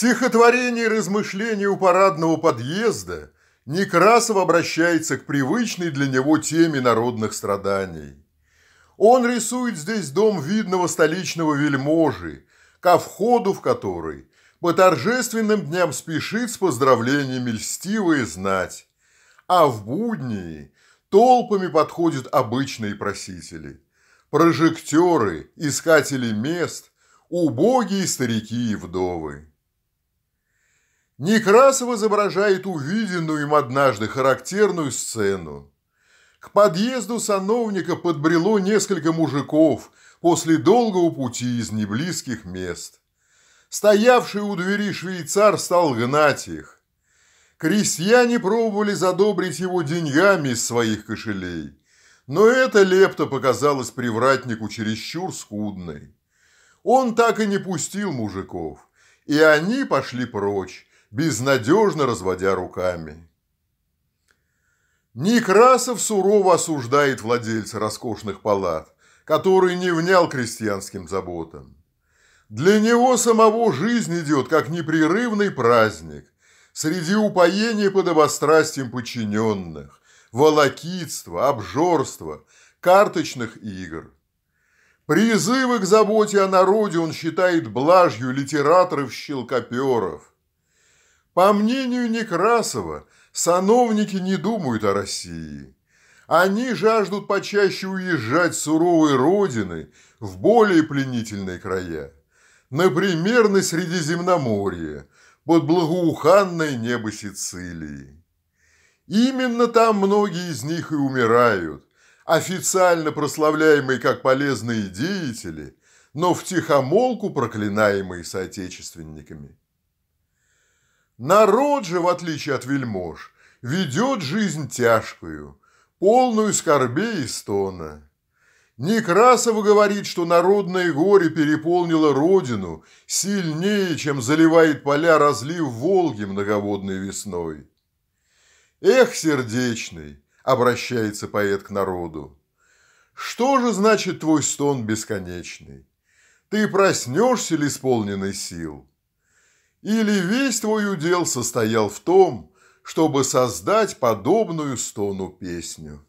стихотворении размышлений у парадного подъезда Некрасов обращается к привычной для него теме народных страданий. Он рисует здесь дом видного столичного вельможи, ко входу в который по торжественным дням спешит с поздравлениями льстивые знать, а в будни толпами подходят обычные просители, прожектеры, искатели мест, убогие старики и вдовы. Некрасов изображает увиденную им однажды характерную сцену. К подъезду сановника подбрело несколько мужиков после долгого пути из неблизких мест. Стоявший у двери швейцар стал гнать их. Крестьяне пробовали задобрить его деньгами из своих кошелей, но эта лепта показалась привратнику чересчур скудной. Он так и не пустил мужиков, и они пошли прочь, безнадежно разводя руками. Некрасов сурово осуждает владельца роскошных палат, который не внял крестьянским заботам. Для него самого жизнь идет как непрерывный праздник, среди упоения подобострастием подчиненных, волокитства, обжорства, карточных игр. Призывы к заботе о народе он считает блажью литераторов-щелкоперов, по мнению Некрасова, сановники не думают о России. Они жаждут почаще уезжать с суровой родины в более пленительные края. Например, на Средиземноморье, под благоуханное небо Сицилии. Именно там многие из них и умирают, официально прославляемые как полезные деятели, но втихомолку проклинаемые соотечественниками. Народ же, в отличие от вельмож, ведет жизнь тяжкую, полную скорбей и стона. Некрасов говорит, что народное горе переполнило родину сильнее, чем заливает поля разлив Волги многоводной весной. «Эх, сердечный!» – обращается поэт к народу. «Что же значит твой стон бесконечный? Ты проснешься ли исполненный сил? Или весь твой удел состоял в том, чтобы создать подобную стону песню?